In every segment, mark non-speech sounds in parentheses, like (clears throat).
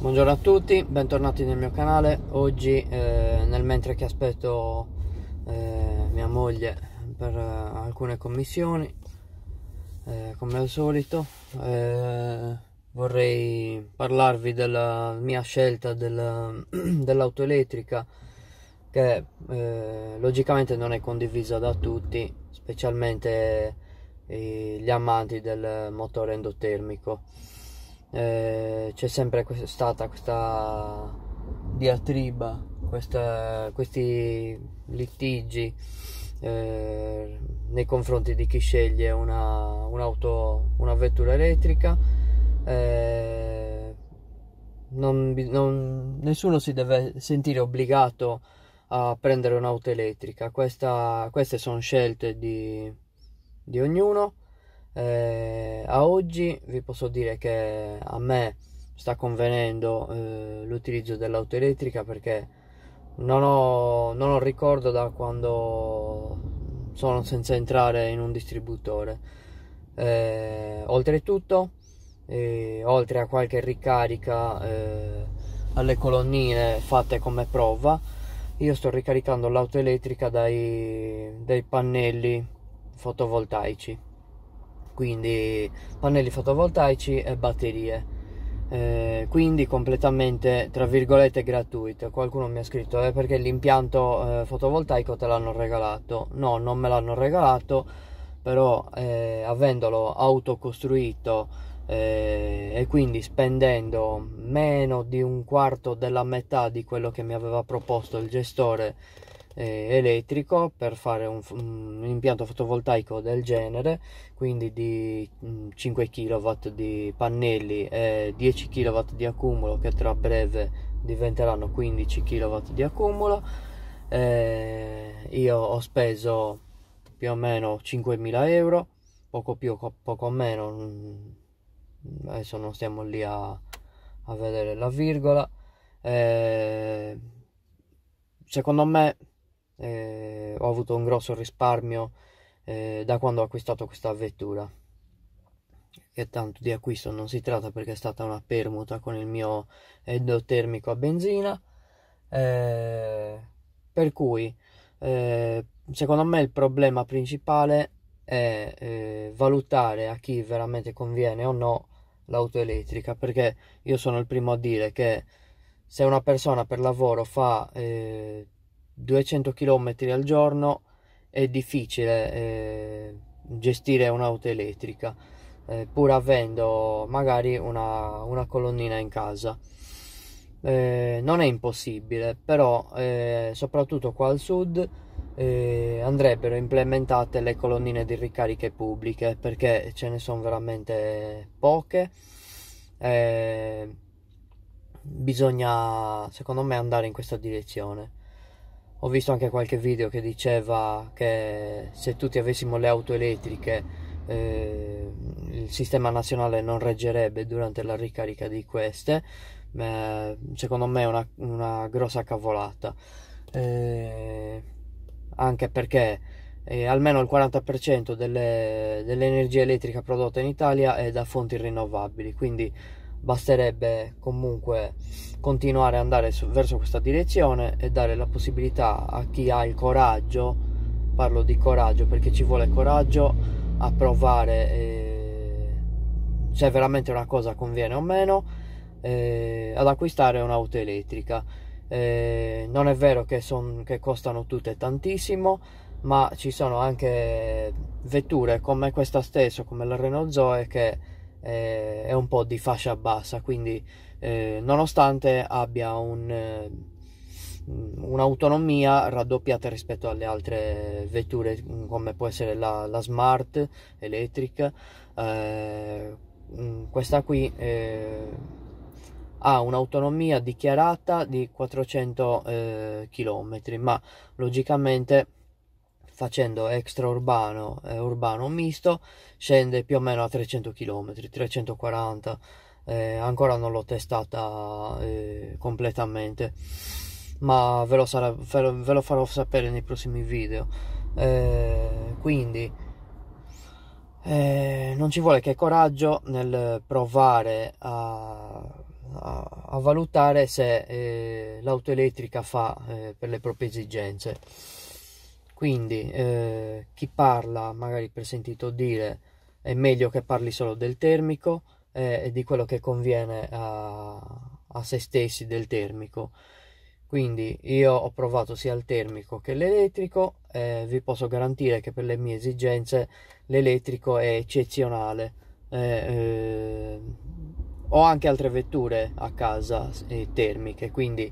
Buongiorno a tutti, bentornati nel mio canale. Oggi, eh, nel mentre che aspetto eh, mia moglie per eh, alcune commissioni, eh, come al solito, eh, vorrei parlarvi della mia scelta del, (clears throat) dell'auto elettrica che eh, logicamente non è condivisa da tutti, specialmente gli amanti del motore endotermico. Eh, c'è sempre questa, stata questa diatriba, questa, questi litigi eh, nei confronti di chi sceglie una, un'auto, una vettura elettrica. Eh, non, non, nessuno si deve sentire obbligato a prendere un'auto elettrica, Questa, queste sono scelte di, di ognuno. Eh, a oggi vi posso dire che a me sta convenendo eh, l'utilizzo dell'auto elettrica perché non ho, non ho ricordo da quando sono senza entrare in un distributore. Eh, oltretutto, eh, oltre a qualche ricarica eh, alle colonnine fatte come prova, io sto ricaricando l'auto elettrica dai, dai pannelli fotovoltaici quindi pannelli fotovoltaici e batterie eh, quindi completamente tra virgolette gratuito qualcuno mi ha scritto eh, perché l'impianto eh, fotovoltaico te l'hanno regalato no non me l'hanno regalato però eh, avendolo autocostruito eh, e quindi spendendo meno di un quarto della metà di quello che mi aveva proposto il gestore eh, elettrico per fare un, un, impianto fotovoltaico del genere, quindi di 5 mm, kW di pannelli e 10 kW di accumulo che tra breve diventeranno 15 kW di accumulo. Eh, io ho speso più o meno 5.000 euro, poco più, o poco meno, mm, adesso non stiamo lì a, a vedere la virgola. Eh, secondo me eh, ho avuto un grosso risparmio eh, da quando ho acquistato questa vettura che tanto di acquisto non si tratta perché è stata una permuta con il mio endotermico a benzina eh, per cui eh, secondo me il problema principale è eh, valutare a chi veramente conviene o no l'auto elettrica perché io sono il primo a dire che se una persona per lavoro fa eh, 200 km al giorno è difficile eh, gestire un'auto elettrica eh, pur avendo magari una, una colonnina in casa eh, non è impossibile però eh, soprattutto qua al sud eh, andrebbero implementate le colonnine di ricariche pubbliche perché ce ne sono veramente poche eh, bisogna secondo me andare in questa direzione ho visto anche qualche video che diceva che se tutti avessimo le auto elettriche eh, il sistema nazionale non reggerebbe durante la ricarica di queste ma secondo me è una, una grossa cavolata eh, anche perché eh, almeno il 40% delle, dell'energia elettrica prodotta in Italia è da fonti rinnovabili quindi basterebbe comunque continuare ad andare su, verso questa direzione e dare la possibilità a chi ha il coraggio, parlo di coraggio perché ci vuole coraggio a provare eh, se veramente una cosa conviene o meno, eh, ad acquistare un'auto elettrica. Eh, non è vero che, son, che costano tutte tantissimo, ma ci sono anche vetture come questa stessa, come la Renault Zoe, che eh, è un po' di fascia bassa, quindi eh, nonostante abbia un, eh, un'autonomia raddoppiata rispetto alle altre vetture come può essere la, la Smart elettrica, eh, mm, questa qui eh, ha un'autonomia dichiarata di 400 km, ma logicamente facendo extraurbano e eh, urbano misto scende più o meno a 300 km, 340 eh, ancora non l'ho testata eh, completamente ma ve lo, sarà, ve lo, farò sapere nei prossimi video eh, quindi eh, non ci vuole che coraggio nel provare a, a, a valutare se eh, l'auto elettrica fa per le proprie esigenze quindi eh, chi parla, magari per sentito dire, è meglio che parli solo del termico eh, e di quello che conviene a, a se stessi del termico. Quindi io ho provato sia il termico che l'elettrico, eh, vi posso garantire che per le mie esigenze l'elettrico è eccezionale. Eh, eh, ho anche altre vetture a casa eh, termiche, quindi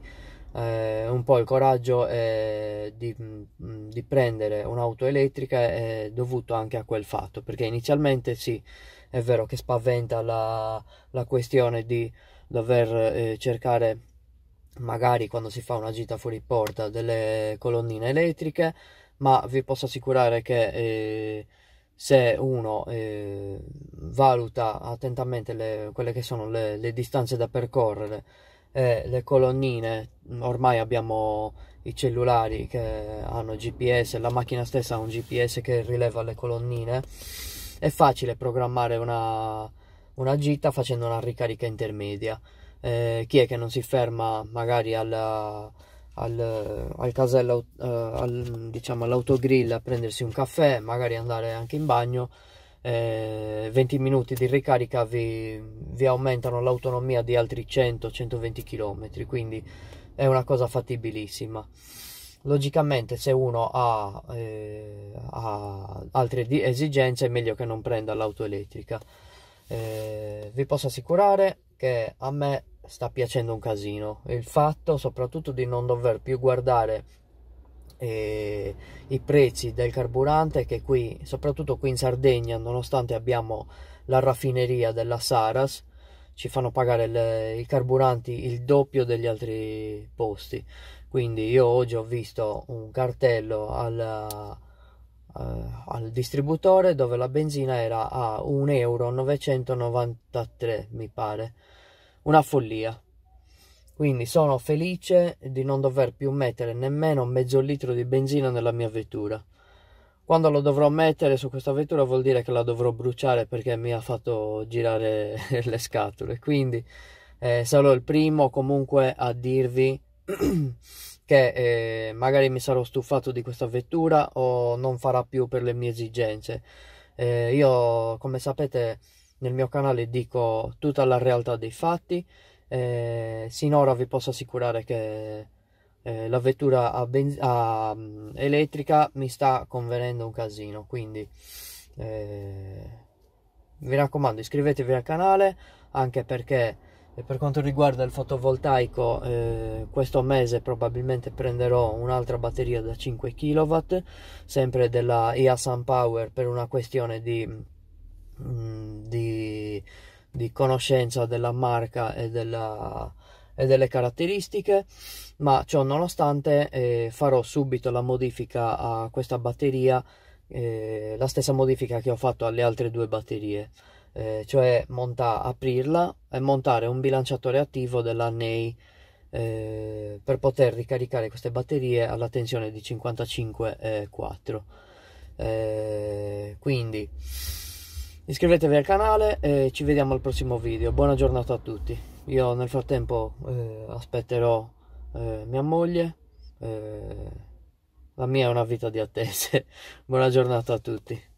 eh, un po' il coraggio eh, di, mm, di, prendere un'auto elettrica è dovuto anche a quel fatto, perché inizialmente sì, è vero che spaventa la, la questione di dover eh, cercare magari quando si fa una gita fuori porta delle colonnine elettriche, ma vi posso assicurare che eh, se uno eh, valuta attentamente le, quelle che sono le, le distanze da percorrere e eh, le colonnine, mm, ormai abbiamo i cellulari che hanno GPS, la macchina stessa ha un GPS che rileva le colonnine, è facile programmare una, una gita facendo una ricarica intermedia. Eh, chi è che non si ferma magari alla, al, al, casello, eh, al, diciamo all'autogrill a prendersi un caffè, magari andare anche in bagno eh, 20 minuti di ricarica vi, vi aumentano l'autonomia di altri 100-120 km, quindi è una cosa fattibilissima logicamente se uno ha, eh, ha altre esigenze è meglio che non prenda l'auto elettrica eh, vi posso assicurare che a me sta piacendo un casino il fatto soprattutto di non dover più guardare eh, i prezzi del carburante che qui, soprattutto qui in Sardegna, nonostante abbiamo la raffineria della Saras, ci fanno pagare il, i carburanti il doppio degli altri posti. Quindi io oggi ho visto un cartello al, uh, al distributore dove la benzina era a 1,993 euro, mi pare. Una follia. Quindi sono felice di non dover più mettere nemmeno mezzo litro di benzina nella mia vettura. Quando lo dovrò mettere su questa vettura vuol dire che la dovrò bruciare perché mi ha fatto girare (laughs) le scatole. Quindi eh, sarò il primo comunque a dirvi (clears throat) che eh, magari mi sarò stufato di questa vettura o non farà più per le mie esigenze. Eh, io, come sapete, nel mio canale dico tutta la realtà dei fatti. Eh, sinora vi posso assicurare che eh, la vettura a a, um, elettrica mi sta convenendo un casino, quindi eh, vi raccomando iscrivetevi al canale anche perché eh, per quanto riguarda il fotovoltaico eh, questo mese probabilmente prenderò un'altra batteria da 5 kW sempre della IA Sun Power per una questione di, mh, mm, di di conoscenza della marca e, della, e delle caratteristiche ma ciò nonostante eh, farò subito la modifica a questa batteria eh, la stessa modifica che ho fatto alle altre due batterie eh, cioè monta, aprirla e montare un bilanciatore attivo della NEI eh, per poter ricaricare queste batterie alla tensione di 55,4 eh, eh, quindi iscrivetevi al canale e ci vediamo al prossimo video buona giornata a tutti io nel frattempo eh, aspetterò eh, mia moglie eh, la mia è una vita di attese (laughs) buona giornata a tutti